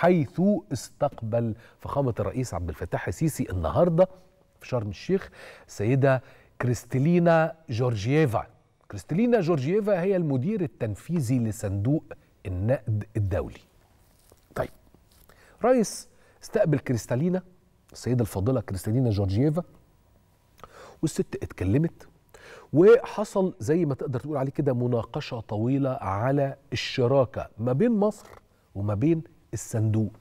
حيث استقبل فخامة الرئيس عبد الفتاح السيسي النهاردة في شرم الشيخ سيدة كريستالينا جورجييفا كريستالينا جورجييفا هي المدير التنفيذي لصندوق النقد الدولي طيب رئيس استقبل كريستالينا السيدة الفاضلة كريستالينا جورجييفا والست اتكلمت وحصل زي ما تقدر تقول عليه كده مناقشة طويلة على الشراكة ما بين مصر وما بين الصندوق